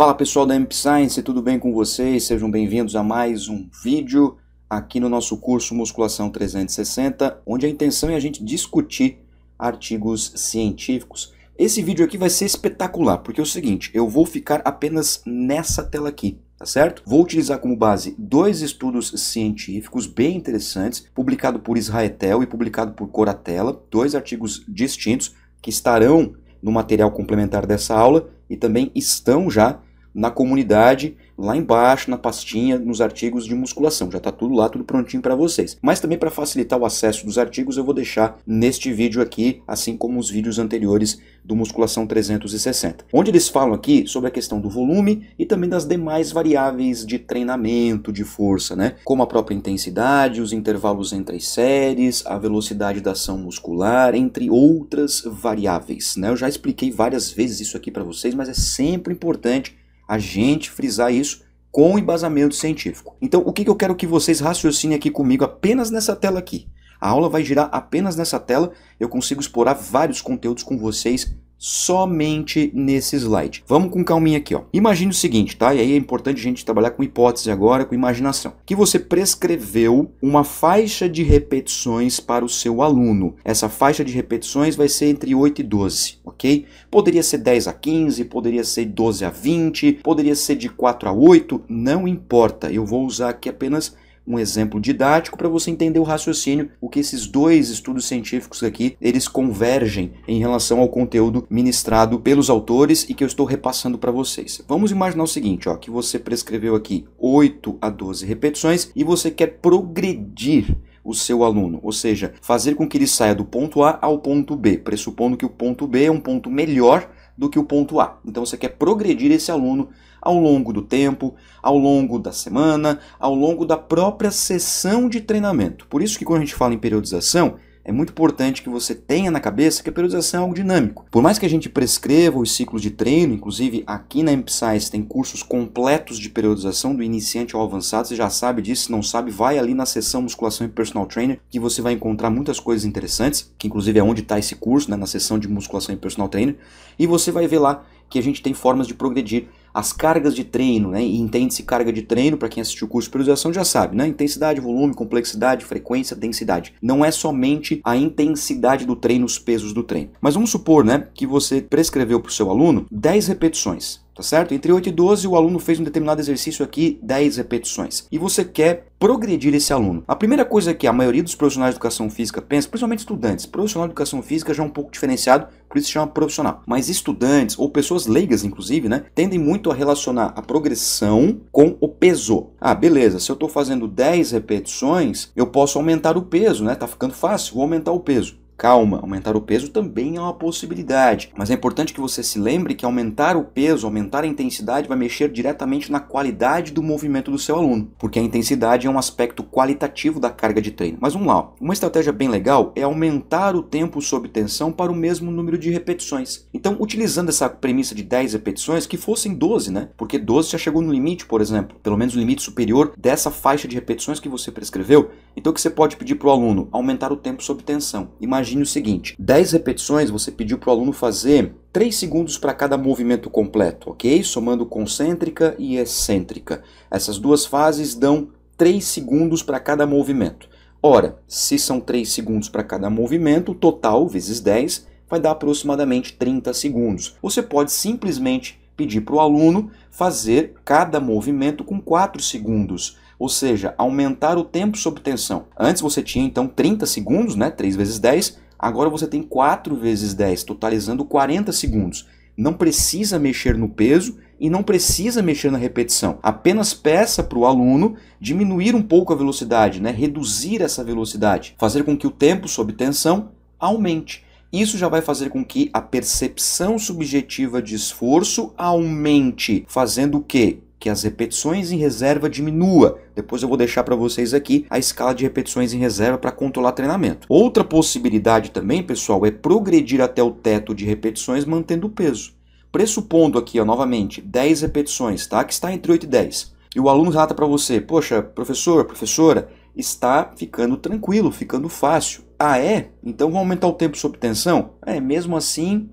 Fala pessoal da MP Science, tudo bem com vocês? Sejam bem-vindos a mais um vídeo aqui no nosso curso Musculação 360, onde a intenção é a gente discutir artigos científicos. Esse vídeo aqui vai ser espetacular, porque é o seguinte, eu vou ficar apenas nessa tela aqui, tá certo? Vou utilizar como base dois estudos científicos bem interessantes, publicado por Israetel e publicado por Coratela, dois artigos distintos que estarão no material complementar dessa aula e também estão já na comunidade, lá embaixo, na pastinha, nos artigos de musculação. Já está tudo lá, tudo prontinho para vocês. Mas também para facilitar o acesso dos artigos, eu vou deixar neste vídeo aqui, assim como os vídeos anteriores do Musculação 360, onde eles falam aqui sobre a questão do volume e também das demais variáveis de treinamento, de força, né? Como a própria intensidade, os intervalos entre as séries, a velocidade da ação muscular, entre outras variáveis, né? Eu já expliquei várias vezes isso aqui para vocês, mas é sempre importante a gente frisar isso com embasamento científico. Então, o que, eu quero que vocês raciocinem aqui comigo apenas nessa tela aqui? A aula vai girar apenas nessa tela, eu consigo explorar vários conteúdos com vocês somente nesse slide. Vamos com calminha aqui, ó. Imagine o seguinte, tá? E aí é importante a gente trabalhar com hipótese agora, com imaginação. Que você prescreveu uma faixa de repetições para o seu aluno. Essa faixa de repetições vai ser entre 8 e 12, ok? Poderia ser 10 a 15, poderia ser 12 a 20, poderia ser de 4 a 8, não importa. Eu vou usar aqui apenas um exemplo didático para você entender o raciocínio, o que esses dois estudos científicos aqui, eles convergem em relação ao conteúdo ministrado pelos autores e que eu estou repassando para vocês. Vamos imaginar o seguinte, ó, que você prescreveu aqui 8 a 12 repetições e você quer progredir o seu aluno, ou seja, fazer com que ele saia do ponto A ao ponto B, pressupondo que o ponto B é um ponto melhor do que o ponto A. Então você quer progredir esse aluno ao longo do tempo, ao longo da semana, ao longo da própria sessão de treinamento. Por isso que quando a gente fala em periodização, é muito importante que você tenha na cabeça que a periodização é algo dinâmico. Por mais que a gente prescreva os ciclos de treino, inclusive aqui na MPSize tem cursos completos de periodização do iniciante ao avançado, você já sabe disso, se não sabe, vai ali na seção musculação e personal trainer que você vai encontrar muitas coisas interessantes, que inclusive é onde está esse curso, né, na seção de musculação e personal trainer, e você vai ver lá que a gente tem formas de progredir as cargas de treino, né? E entende-se carga de treino, para quem assistiu o curso de periodização já sabe, né? Intensidade, volume, complexidade, frequência, densidade. Não é somente a intensidade do treino, os pesos do treino. Mas vamos supor, né, que você prescreveu para o seu aluno 10 repetições tá certo? Entre 8 e 12, o aluno fez um determinado exercício aqui, 10 repetições. E você quer progredir esse aluno. A primeira coisa que a maioria dos profissionais de educação física pensa, principalmente estudantes, profissional de educação física já é um pouco diferenciado, por isso se chama profissional. Mas estudantes, ou pessoas leigas inclusive, né, tendem muito a relacionar a progressão com o peso. Ah, beleza, se eu estou fazendo 10 repetições, eu posso aumentar o peso, né? Tá ficando fácil, vou aumentar o peso. Calma, aumentar o peso também é uma possibilidade, mas é importante que você se lembre que aumentar o peso, aumentar a intensidade vai mexer diretamente na qualidade do movimento do seu aluno, porque a intensidade é um aspecto qualitativo da carga de treino. Mas vamos lá, uma estratégia bem legal é aumentar o tempo sob tensão para o mesmo número de repetições. Então, utilizando essa premissa de 10 repetições, que fossem 12, né? Porque 12 já chegou no limite, por exemplo, pelo menos o limite superior dessa faixa de repetições que você prescreveu, então o que você pode pedir para o aluno? Aumentar o tempo sob tensão. Imagine o seguinte: 10 repetições você pediu para o aluno fazer 3 segundos para cada movimento completo, ok? Somando concêntrica e excêntrica. Essas duas fases dão 3 segundos para cada movimento. Ora, se são 3 segundos para cada movimento, total vezes 10 vai dar aproximadamente 30 segundos. Você pode simplesmente pedir para o aluno fazer cada movimento com 4 segundos ou seja, aumentar o tempo sob tensão. Antes você tinha então 30 segundos, né, 3 vezes 10, agora você tem 4 vezes 10, totalizando 40 segundos. Não precisa mexer no peso e não precisa mexer na repetição. Apenas peça para o aluno diminuir um pouco a velocidade, né? reduzir essa velocidade, fazer com que o tempo sob tensão aumente. Isso já vai fazer com que a percepção subjetiva de esforço aumente, fazendo o quê? que as repetições em reserva diminua. Depois eu vou deixar para vocês aqui a escala de repetições em reserva para controlar treinamento. Outra possibilidade também, pessoal, é progredir até o teto de repetições mantendo o peso. Pressupondo aqui, ó, novamente, 10 repetições, tá? Que está entre 8 e 10. E o aluno relata para você, poxa, professor, professora, está ficando tranquilo, ficando fácil. Ah, é? Então vou aumentar o tempo sob tensão? É, mesmo assim,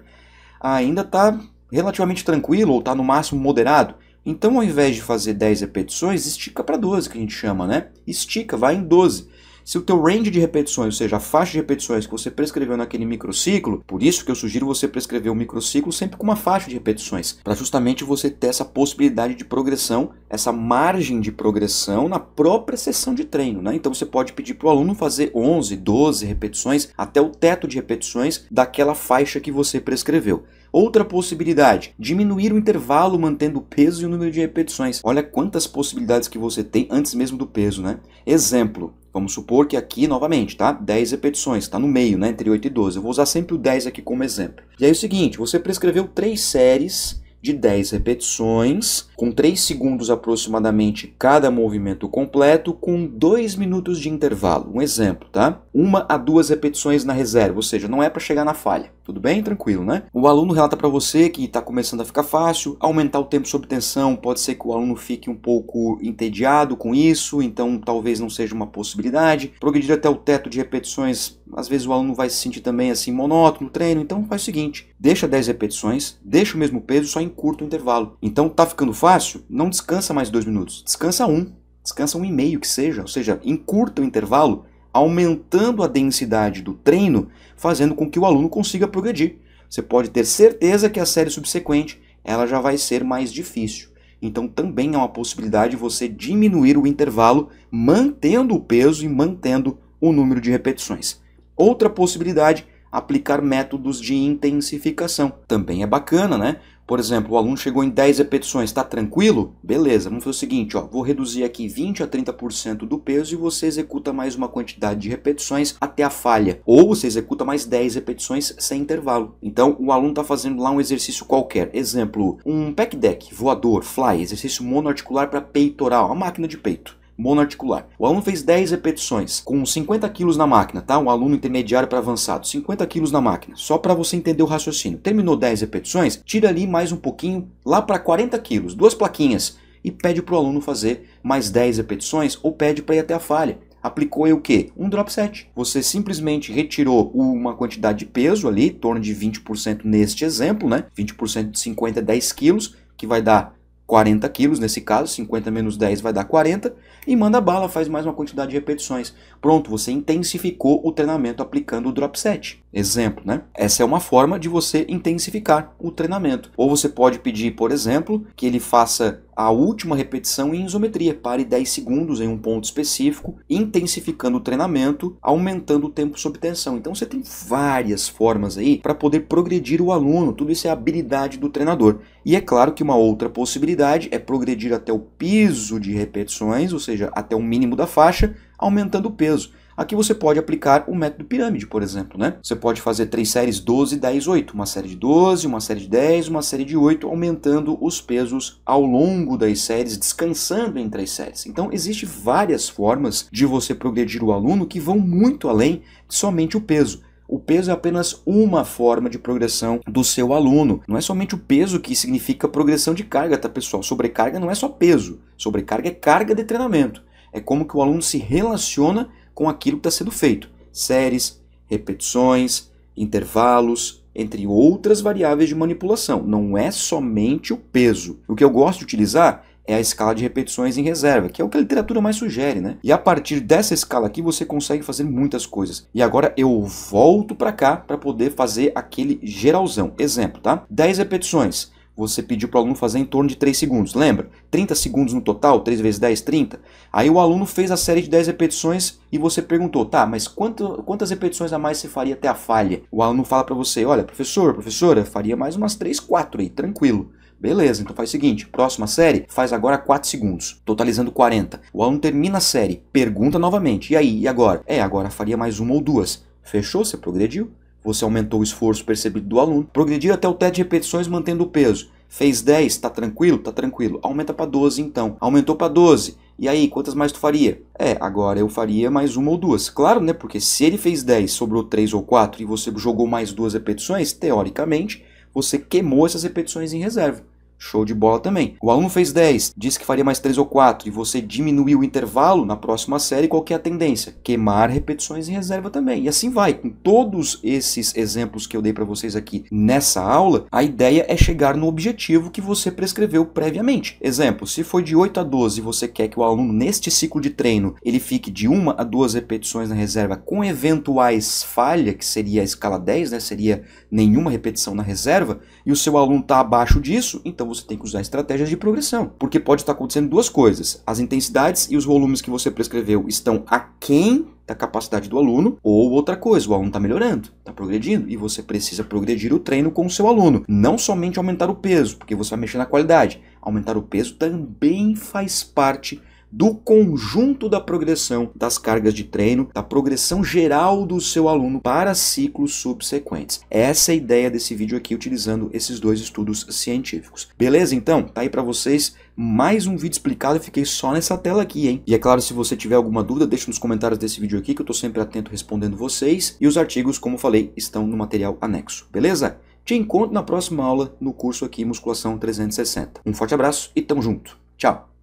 ainda está relativamente tranquilo ou está no máximo moderado. Então, ao invés de fazer 10 repetições, estica para 12, que a gente chama, né? Estica, vai em 12. Se o teu range de repetições, ou seja, a faixa de repetições que você prescreveu naquele microciclo, por isso que eu sugiro você prescrever o um microciclo sempre com uma faixa de repetições, para justamente você ter essa possibilidade de progressão, essa margem de progressão na própria sessão de treino, né? Então você pode pedir para o aluno fazer 11, 12 repetições até o teto de repetições daquela faixa que você prescreveu. Outra possibilidade, diminuir o intervalo mantendo o peso e o número de repetições. Olha quantas possibilidades que você tem antes mesmo do peso, né? Exemplo, Vamos supor que aqui, novamente, tá? 10 repetições, está no meio, né? Entre 8 e 12. Eu vou usar sempre o 10 aqui como exemplo. E aí é o seguinte, você prescreveu três séries de 10 repetições, com 3 segundos aproximadamente cada movimento completo, com 2 minutos de intervalo. Um exemplo, tá? Uma a duas repetições na reserva, ou seja, não é para chegar na falha. Tudo bem? Tranquilo, né? O aluno relata para você que está começando a ficar fácil, aumentar o tempo sob tensão, pode ser que o aluno fique um pouco entediado com isso, então talvez não seja uma possibilidade. Progredir até o teto de repetições às vezes o aluno vai se sentir também assim monótono no treino, então faz o seguinte, deixa 10 repetições, deixa o mesmo peso, só encurta o intervalo. Então tá ficando fácil? Não descansa mais 2 minutos, descansa 1, um, descansa 1,5 um e meio que seja, ou seja, encurta o intervalo, aumentando a densidade do treino, fazendo com que o aluno consiga progredir. Você pode ter certeza que a série subsequente ela já vai ser mais difícil. Então também é uma possibilidade você diminuir o intervalo, mantendo o peso e mantendo o número de repetições. Outra possibilidade, aplicar métodos de intensificação. Também é bacana, né? Por exemplo, o aluno chegou em 10 repetições, está tranquilo? Beleza, vamos fazer o seguinte, ó, vou reduzir aqui 20 a 30% do peso e você executa mais uma quantidade de repetições até a falha. Ou você executa mais 10 repetições sem intervalo. Então, o aluno está fazendo lá um exercício qualquer. Exemplo, um pec deck, voador, fly, exercício monoarticular para peitoral, a máquina de peito monoarticular. O aluno fez 10 repetições com 50 quilos na máquina, tá? Um aluno intermediário para avançado, 50 quilos na máquina, só para você entender o raciocínio. Terminou 10 repetições, tira ali mais um pouquinho, lá para 40 quilos, duas plaquinhas, e pede para o aluno fazer mais 10 repetições ou pede para ir até a falha aplicou o que? Um drop set. Você simplesmente retirou uma quantidade de peso ali, em torno de 20% neste exemplo, né? 20% de 50 é 10 quilos, que vai dar 40 quilos, nesse caso, 50 menos 10 vai dar 40, e manda bala, faz mais uma quantidade de repetições. Pronto, você intensificou o treinamento aplicando o drop set. Exemplo, né? Essa é uma forma de você intensificar o treinamento. Ou você pode pedir, por exemplo, que ele faça a última repetição em isometria, pare 10 segundos em um ponto específico, intensificando o treinamento, aumentando o tempo sob tensão. Então você tem várias formas aí para poder progredir o aluno, tudo isso é habilidade do treinador. E é claro que uma outra possibilidade é progredir até o piso de repetições, ou seja, até o mínimo da faixa, aumentando o peso. Aqui você pode aplicar o método pirâmide, por exemplo. Né? Você pode fazer três séries 12, 10, 8. Uma série de 12, uma série de 10, uma série de 8, aumentando os pesos ao longo das séries, descansando entre as séries. Então, existem várias formas de você progredir o aluno que vão muito além de somente o peso. O peso é apenas uma forma de progressão do seu aluno. Não é somente o peso que significa progressão de carga, tá pessoal? Sobrecarga não é só peso. Sobrecarga é carga de treinamento. É como que o aluno se relaciona com aquilo que está sendo feito: séries, repetições, intervalos, entre outras variáveis de manipulação. Não é somente o peso. O que eu gosto de utilizar é a escala de repetições em reserva, que é o que a literatura mais sugere, né? E a partir dessa escala aqui você consegue fazer muitas coisas. E agora eu volto para cá para poder fazer aquele geralzão. Exemplo, tá? 10 repetições você pediu para o aluno fazer em torno de 3 segundos. Lembra? 30 segundos no total, 3 vezes 10, 30. Aí o aluno fez a série de 10 repetições e você perguntou, tá, mas quanto, quantas repetições a mais você faria até a falha? O aluno fala para você, olha, professor, professora, faria mais umas 3, 4 aí, tranquilo. Beleza, então faz o seguinte, próxima série faz agora 4 segundos, totalizando 40. O aluno termina a série, pergunta novamente, e aí, e agora? É, agora faria mais uma ou duas. Fechou? Você progrediu? você aumentou o esforço percebido do aluno. Progrediu até o teto de repetições mantendo o peso. Fez 10, tá tranquilo? Tá tranquilo. Aumenta para 12 então. Aumentou para 12. E aí, quantas mais tu faria? É, agora eu faria mais uma ou duas. Claro, né? Porque se ele fez 10, sobrou 3 ou 4 e você jogou mais duas repetições, teoricamente, você queimou essas repetições em reserva. Show de bola também. O aluno fez 10, disse que faria mais 3 ou 4 e você diminuiu o intervalo na próxima série, qual é a tendência? Queimar repetições em reserva também. E assim vai. Com todos esses exemplos que eu dei para vocês aqui nessa aula, a ideia é chegar no objetivo que você prescreveu previamente. Exemplo, se foi de 8 a 12 e você quer que o aluno neste ciclo de treino, ele fique de 1 a 2 repetições na reserva com eventuais falha, que seria a escala 10, né? Seria nenhuma repetição na reserva, e o seu aluno está abaixo disso, então então você tem que usar estratégias de progressão, porque pode estar acontecendo duas coisas: as intensidades e os volumes que você prescreveu estão aquém da capacidade do aluno, ou outra coisa, o aluno está melhorando, está progredindo, e você precisa progredir o treino com o seu aluno, não somente aumentar o peso, porque você vai mexer na qualidade. Aumentar o peso também faz parte do conjunto da progressão das cargas de treino, da progressão geral do seu aluno para ciclos subsequentes. Essa é a ideia desse vídeo aqui, utilizando esses dois estudos científicos. Beleza, então? Tá aí para vocês mais um vídeo explicado, eu fiquei só nessa tela aqui, hein? E é claro, se você tiver alguma dúvida, deixa nos comentários desse vídeo aqui, que eu tô sempre atento respondendo vocês. E os artigos, como falei, estão no material anexo, beleza? Te encontro na próxima aula no curso aqui Musculação 360. Um forte abraço e tamo junto. Tchau!